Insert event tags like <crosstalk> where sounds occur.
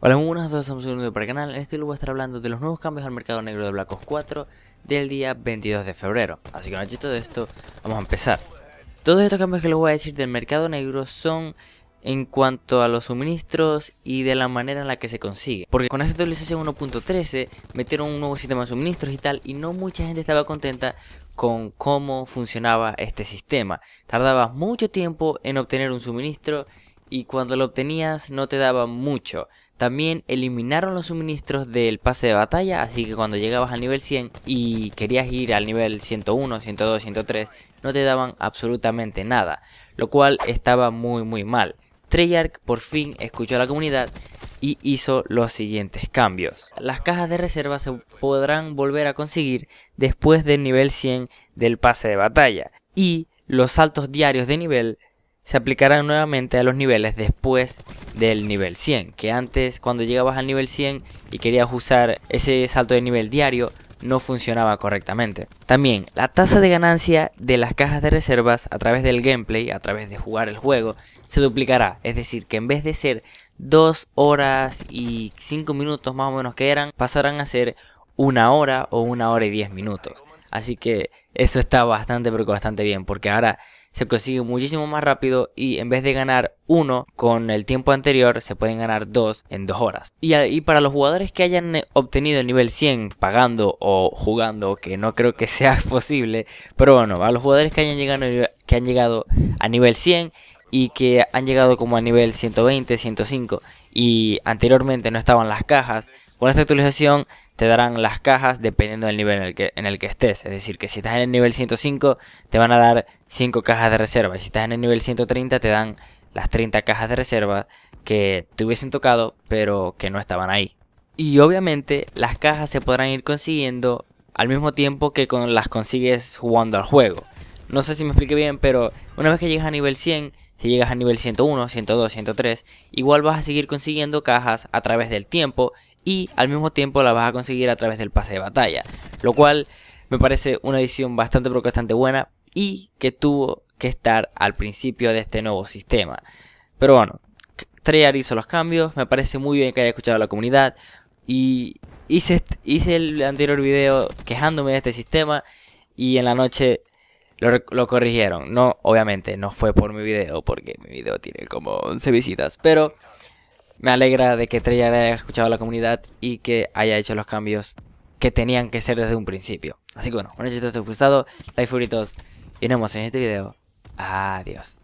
Hola muy buenas a todos, estamos en un para el canal, en este lugar voy a estar hablando de los nuevos cambios al mercado negro de Black Ops 4 del día 22 de febrero, así que con todo esto, vamos a empezar. Todos estos cambios que les voy a decir del mercado negro son en cuanto a los suministros y de la manera en la que se consigue. Porque con esta actualización 1.13 metieron un nuevo sistema de suministros y tal y no mucha gente estaba contenta con cómo funcionaba este sistema. Tardaba mucho tiempo en obtener un suministro y cuando lo obtenías no te daban mucho. También eliminaron los suministros del pase de batalla, así que cuando llegabas al nivel 100 y querías ir al nivel 101, 102, 103, no te daban absolutamente nada, lo cual estaba muy muy mal. Treyarch por fin escuchó a la comunidad y hizo los siguientes cambios. Las cajas de reserva se podrán volver a conseguir después del nivel 100 del pase de batalla y los saltos diarios de nivel se aplicará nuevamente a los niveles después del nivel 100, que antes cuando llegabas al nivel 100 y querías usar ese salto de nivel diario, no funcionaba correctamente. También, la tasa de ganancia de las cajas de reservas a través del gameplay, a través de jugar el juego, se duplicará. Es decir, que en vez de ser 2 horas y 5 minutos más o menos que eran, pasarán a ser 1 hora o 1 hora y 10 minutos. Así que eso está bastante, pero bastante bien, porque ahora se consigue muchísimo más rápido y en vez de ganar uno con el tiempo anterior, se pueden ganar dos en dos horas. Y, para los jugadores que hayan eh, obtenido el nivel 100 pagando o jugando, que no creo que sea <laughs> posible, pero bueno, a los jugadores que, hayan llegado, que han llegado a nivel 100 y que han llegado como a nivel 120, 105 y anteriormente no estaban las cajas, con esta actualización te darán las cajas dependiendo del nivel en el, que, en el que estés. Es decir, que si estás en el nivel 105 te van a dar 5 cajas de reserva. Y si estás en el nivel 130 te dan las 30 cajas de reserva que te hubiesen tocado pero que no estaban ahí. Y obviamente las cajas se podrán ir consiguiendo al mismo tiempo que con las consigues jugando al juego. No sé si me expliqué bien, pero una vez que llegas a nivel 100, si llegas a nivel 101, 102, 103, igual vas a seguir consiguiendo cajas a través del tiempo y al mismo tiempo la vas a conseguir a través del pase de batalla. Lo cual me parece una edición bastante buena y que tuvo que estar al principio de este nuevo sistema. Pero bueno, Treyarch hizo los cambios, me parece muy bien que haya escuchado a la comunidad y hice, hice el anterior video quejándome de este sistema y en la noche lo, lo, corrigieron. No, obviamente, no fue por mi video, porque mi video tiene como 11 visitas. Pero me alegra de que Treyarch haya escuchado a la comunidad y que haya hecho los cambios que tenían que ser desde un principio. Así que bueno, un éxito te gustado, like favoritos y nos vemos en este video. Adiós.